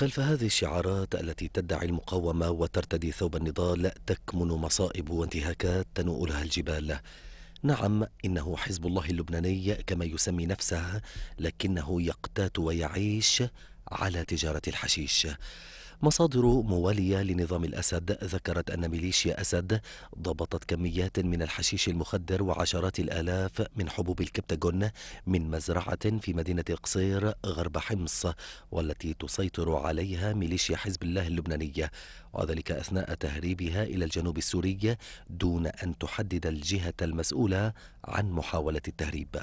خلف هذه الشعارات التي تدعي المقاومة وترتدي ثوب النضال تكمن مصائب وانتهاكات تنوء لها الجبال نعم إنه حزب الله اللبناني كما يسمي نفسه لكنه يقتات ويعيش على تجارة الحشيش مصادر موالية لنظام الأسد ذكرت أن ميليشيا أسد ضبطت كميات من الحشيش المخدر وعشرات الآلاف من حبوب الكبتاجون من مزرعة في مدينة قصير غرب حمص والتي تسيطر عليها ميليشيا حزب الله اللبنانية وذلك أثناء تهريبها إلى الجنوب السوري دون أن تحدد الجهة المسؤولة عن محاولة التهريب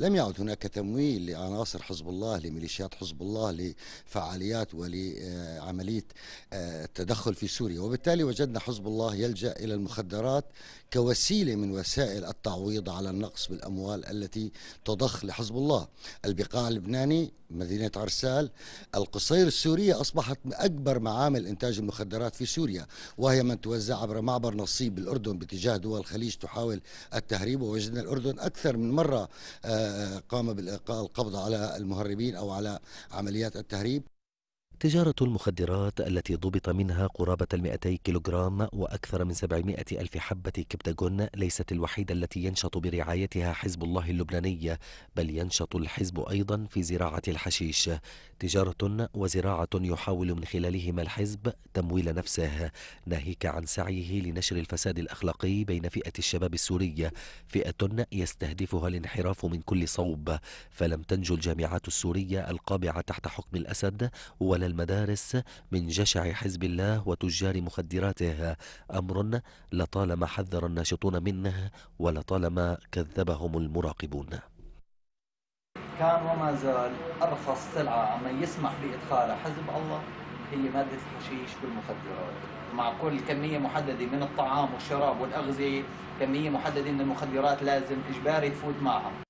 لم يعد هناك تمويل لعناصر حزب الله لميليشيات حزب الله لفعاليات ولعملية آه، التدخل في سوريا وبالتالي وجدنا حزب الله يلجأ إلى المخدرات كوسيلة من وسائل التعويض على النقص بالأموال التي تضخ لحزب الله البقاع اللبناني مدينة عرسال القصير السورية أصبحت أكبر معامل إنتاج المخدرات في سوريا وهي من توزع عبر معبر نصيب بالأردن باتجاه دول الخليج تحاول التهريب ووجدنا الأردن أكثر من مرة آه، آه، آه، قام بالإلقاء القبض على المهربين أو على عمليات التهريب تجارة المخدرات التي ضبط منها قرابة 200 كيلوغرام وأكثر من 700 ألف حبة كبتاجون ليست الوحيدة التي ينشط برعايتها حزب الله اللبناني بل ينشط الحزب أيضا في زراعة الحشيش تجارة وزراعة يحاول من خلالهما الحزب تمويل نفسه ناهيك عن سعيه لنشر الفساد الأخلاقي بين فئة الشباب السوري فئة يستهدفها الانحراف من كل صوب فلم تنجو الجامعات السورية القابعة تحت حكم الأسد ولا المدارس من جشع حزب الله وتجار مخدراته أمر لطالما حذر الناشطون منه ولطالما كذبهم المراقبون كان وما زال أرخص سلعة عم يسمح بإدخالها حزب الله هي مادة الحشيش والمخدرات مع كل كمية محددة من الطعام والشراب والأغذية كمية محددة من المخدرات لازم إجباري تفوت معها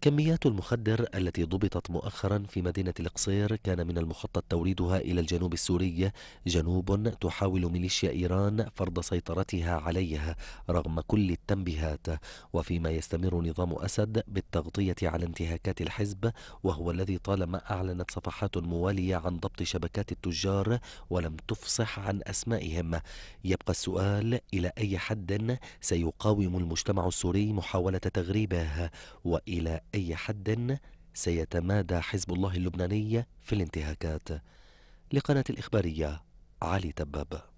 كميات المخدر التي ضبطت مؤخرا في مدينة القصير كان من المخطط توريدها إلى الجنوب السوري جنوب تحاول ميليشيا إيران فرض سيطرتها عليها رغم كل التنبيهات وفيما يستمر نظام أسد بالتغطية على انتهاكات الحزب وهو الذي طالما أعلنت صفحات موالية عن ضبط شبكات التجار ولم تفصح عن أسمائهم يبقى السؤال إلى أي حد سيقاوم المجتمع السوري محاولة تغريبه وإلى أي حد سيتمادى حزب الله اللبناني في الانتهاكات لقناة الإخبارية علي تباب